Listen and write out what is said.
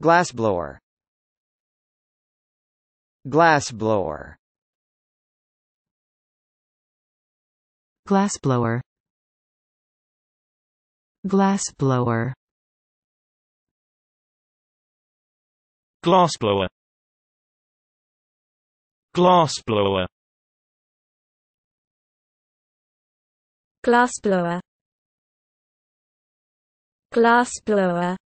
Glassblower Glassblower Glassblower Glassblower Glassblower Glassblower Glassblower Glassblower